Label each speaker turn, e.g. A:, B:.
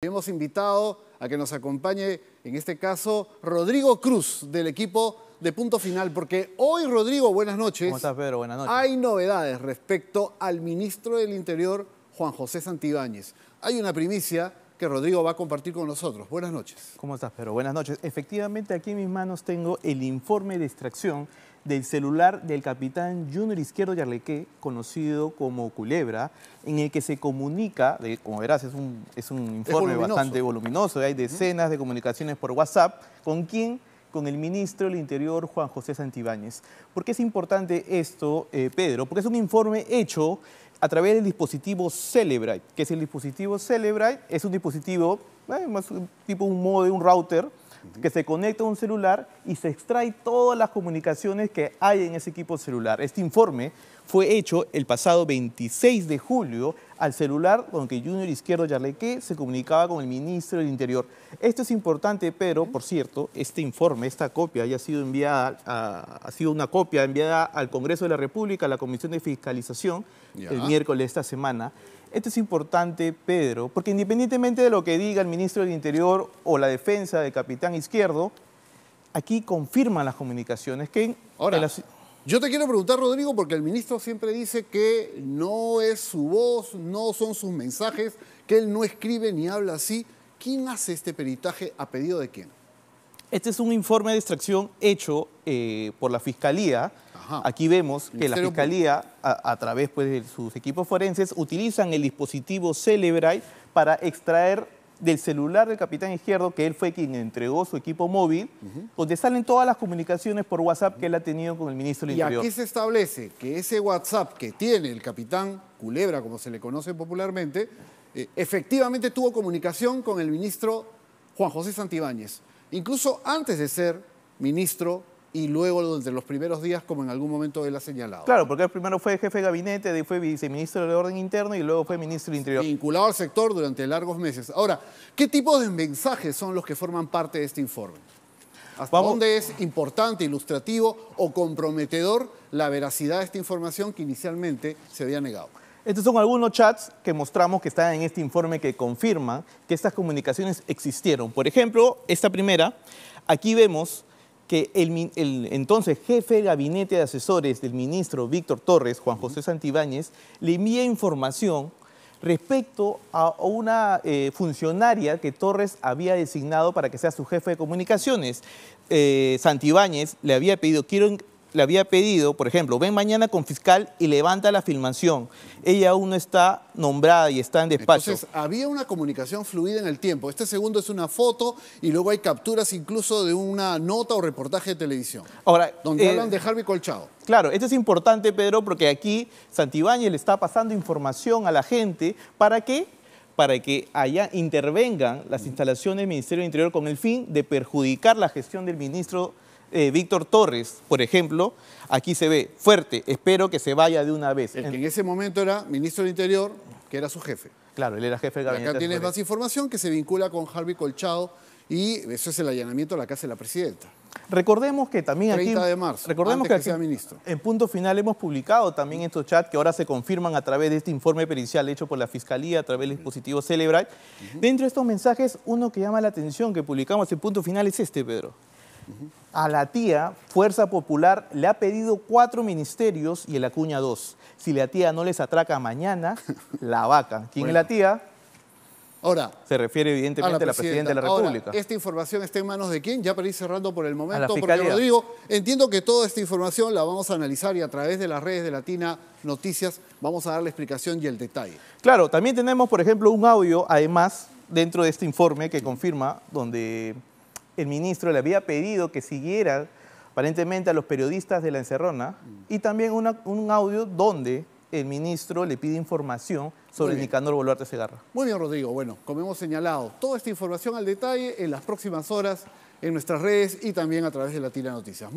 A: Hemos invitado a que nos acompañe, en este caso, Rodrigo Cruz, del equipo de Punto Final, porque hoy, Rodrigo, buenas noches. ¿Cómo estás, Pedro? Buenas noches. Hay novedades respecto al ministro del Interior, Juan José Santibáñez. Hay una primicia que Rodrigo va a compartir con nosotros. Buenas noches.
B: ¿Cómo estás, Pedro? Buenas noches. Efectivamente, aquí en mis manos tengo el informe de extracción del celular del capitán Junior Izquierdo Yarleque, conocido como Culebra, en el que se comunica, como verás, es un, es un informe bastante voluminoso, ¿eh? hay decenas de comunicaciones por WhatsApp, con quién? con el ministro del Interior, Juan José Santibáñez. ¿Por qué es importante esto, eh, Pedro? Porque es un informe hecho a través del dispositivo Celebrite, que es el dispositivo Celebrite, es un dispositivo eh, más tipo un modem, un router, que se conecta a un celular y se extrae todas las comunicaciones que hay en ese equipo celular. Este informe fue hecho el pasado 26 de julio al celular con que Junior Izquierdo Yarleque se comunicaba con el ministro del Interior. Esto es importante, pero, por cierto, este informe, esta copia, ha sido enviada, ha sido una copia enviada al Congreso de la República, a la Comisión de Fiscalización, el miércoles de esta semana. Esto es importante, Pedro, porque independientemente de lo que diga el ministro del Interior o la defensa de capitán izquierdo, aquí confirman
A: las comunicaciones que... Ahora, yo te quiero preguntar, Rodrigo, porque el ministro siempre dice que no es su voz, no son sus mensajes, que él no escribe ni habla así. ¿Quién hace este peritaje a pedido de quién? Este es un informe de extracción
B: hecho eh, por la Fiscalía. Aquí vemos que la Fiscalía, a, través pues, de sus equipos forenses, utilizan el dispositivo Celebrite para extraer del celular del capitán izquierdo, que él fue quien entregó su equipo móvil, donde salen todas las comunicaciones por WhatsApp que él ha tenido con el ministro del Interior. Y aquí se
A: establece que ese WhatsApp que tiene el capitán Culebra, como se le conoce popularmente, eh, efectivamente tuvo comunicación con el ministro Juan José Santibáñez incluso antes de ser ministro y luego durante los primeros días, como en algún momento él ha señalado. Claro, porque primero fue jefe de gabinete, después fue viceministro de Orden Interno y luego fue ministro del Interior. Vinculado al sector durante largos meses. Ahora, ¿qué tipo de mensajes son los que forman parte de este informe? ¿Hasta dónde es importante, ilustrativo o comprometedor la veracidad de esta información que inicialmente se había negado? Estos son algunos chats que mostramos que están en este informe que confirma que estas
B: comunicaciones existieron. Por ejemplo, esta primera, aquí vemos que el, entonces jefe de gabinete de asesores del ministro Víctor Torres, Juan José Santibáñez, le envía información respecto a una eh, funcionaria que Torres había designado para que sea su jefe de comunicaciones. Eh, Santibáñez le había pedido, quiero le había pedido, por ejemplo, ven mañana con fiscal y levanta la filmación.
A: Ella aún no está nombrada y está en despacho. Entonces, había una comunicación fluida en el tiempo. Este segundo es una foto y luego hay capturas incluso de una nota o reportaje de televisión. Ahora, donde eh, hablan de Harvey Colchado. Claro, esto es importante, Pedro, porque aquí Santibáñez
B: le está pasando información a la gente para que para que allá intervengan las instalaciones del Ministerio del Interior con el fin de perjudicar la gestión del ministro eh, Víctor Torres, por ejemplo, aquí se ve fuerte, espero que se vaya de una vez. El que en ese
A: momento era ministro del Interior, que era su jefe.
B: Claro, él era jefe del gabinete. Acá tienes más
A: información que se vincula con Harvey Colchado y eso es el allanamiento a la casa de la presidenta. Recordemos que también 30 de marzo, recordemos que, sea
B: ministro. en punto final hemos publicado también estos chats que ahora se confirman a través de este informe pericial hecho por la Fiscalía a través del dispositivo Celebrate. Dentro de estos mensajes, uno que llama la atención que publicamos en punto final es este, Pedro. A la tía, Fuerza Popular le ha pedido cuatro ministerios y el acuña dos. Si la tía no
A: les atraca mañana, la vaca. ¿Quién es la tía? Ahora, se refiere evidentemente a la, presidenta. de la República. ¿Esta información está en manos de quién? Ya para ir cerrando por el momento, porque lo Rodrigo, entiendo que toda esta información la vamos a analizar y a través de las redes de Latina Noticias vamos a dar la explicación y el detalle. Claro, también tenemos, por ejemplo, un audio, además, dentro de
B: este informe que confirma, donde el ministro le había pedido que siguiera aparentemente a los periodistas de La Encerrona y también un audio donde el
A: ministro le pide información
B: sobre Nicanor Boluarte Segarra.
A: Muy bien, Rodrigo. Bueno, como hemos señalado, toda esta información al detalle en las próximas horas en nuestras redes y también a través de Latina Noticias.